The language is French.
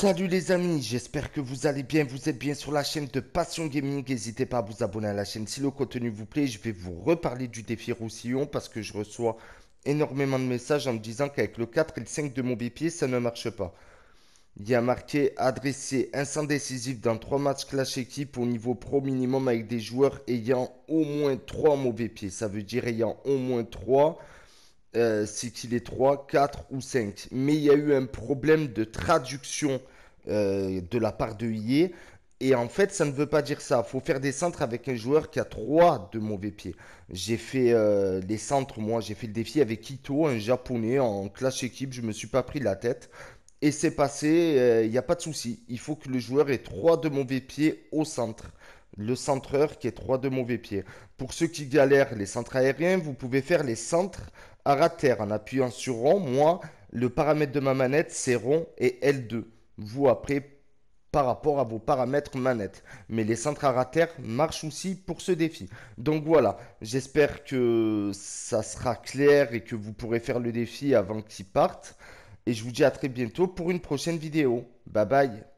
Salut les amis, j'espère que vous allez bien, vous êtes bien sur la chaîne de Passion Gaming, n'hésitez pas à vous abonner à la chaîne si le contenu vous plaît, je vais vous reparler du défi Roussillon parce que je reçois énormément de messages en me disant qu'avec le 4 et le 5 de mon pieds, ça ne marche pas. Il y a marqué adresser un sang décisif dans 3 matchs clash équipe au niveau pro minimum avec des joueurs ayant au moins 3 mauvais pieds, ça veut dire ayant au moins 3 c'est euh, qu'il est 3, 4 ou 5. Mais il y a eu un problème de traduction euh, de la part de Ye Et en fait, ça ne veut pas dire ça. faut faire des centres avec un joueur qui a trois de mauvais pieds. J'ai fait euh, les centres, moi, j'ai fait le défi avec Kito un japonais, en clash équipe. Je me suis pas pris la tête. Et c'est passé, il euh, n'y a pas de souci. Il faut que le joueur ait trois de mauvais pieds au centre. Le centreur qui ait trois de mauvais pieds. Pour ceux qui galèrent les centres aériens, vous pouvez faire les centres à rater en appuyant sur rond. Moi, le paramètre de ma manette, c'est rond et L2 vous après par rapport à vos paramètres manette. Mais les à terre marchent aussi pour ce défi. Donc voilà, j'espère que ça sera clair et que vous pourrez faire le défi avant qu'il parte. Et je vous dis à très bientôt pour une prochaine vidéo. Bye bye